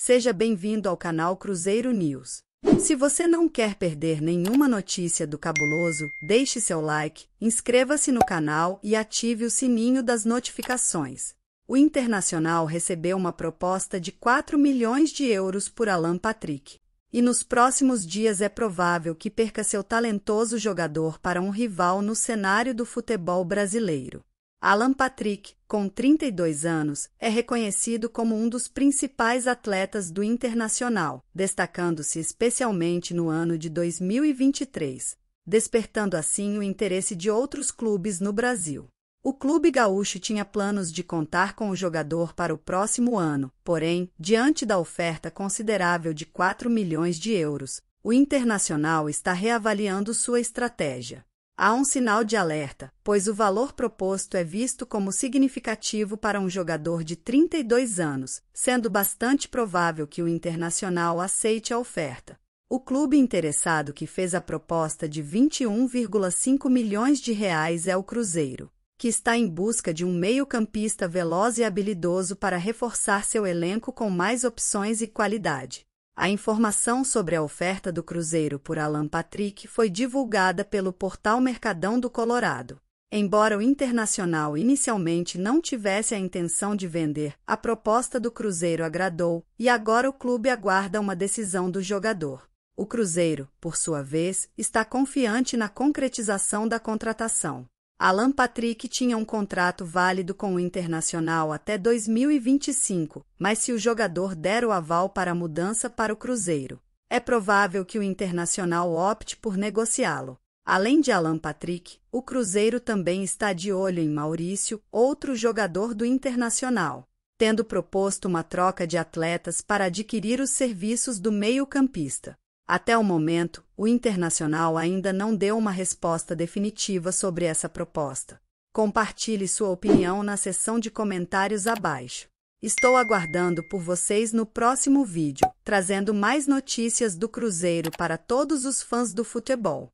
Seja bem-vindo ao canal Cruzeiro News. Se você não quer perder nenhuma notícia do cabuloso, deixe seu like, inscreva-se no canal e ative o sininho das notificações. O Internacional recebeu uma proposta de 4 milhões de euros por Alan Patrick. E nos próximos dias é provável que perca seu talentoso jogador para um rival no cenário do futebol brasileiro. Alan Patrick, com 32 anos, é reconhecido como um dos principais atletas do internacional, destacando-se especialmente no ano de 2023, despertando assim o interesse de outros clubes no Brasil. O clube gaúcho tinha planos de contar com o jogador para o próximo ano, porém, diante da oferta considerável de 4 milhões de euros, o Internacional está reavaliando sua estratégia. Há um sinal de alerta, pois o valor proposto é visto como significativo para um jogador de 32 anos, sendo bastante provável que o internacional aceite a oferta. O clube interessado que fez a proposta de 21,5 milhões de reais é o Cruzeiro, que está em busca de um meio-campista veloz e habilidoso para reforçar seu elenco com mais opções e qualidade. A informação sobre a oferta do Cruzeiro por Alan Patrick foi divulgada pelo portal Mercadão do Colorado. Embora o Internacional inicialmente não tivesse a intenção de vender, a proposta do Cruzeiro agradou e agora o clube aguarda uma decisão do jogador. O Cruzeiro, por sua vez, está confiante na concretização da contratação. Alan Patrick tinha um contrato válido com o Internacional até 2025, mas se o jogador der o aval para a mudança para o Cruzeiro, é provável que o Internacional opte por negociá-lo. Além de Alan Patrick, o Cruzeiro também está de olho em Maurício, outro jogador do Internacional, tendo proposto uma troca de atletas para adquirir os serviços do meio-campista. Até o momento, o Internacional ainda não deu uma resposta definitiva sobre essa proposta. Compartilhe sua opinião na seção de comentários abaixo. Estou aguardando por vocês no próximo vídeo, trazendo mais notícias do Cruzeiro para todos os fãs do futebol.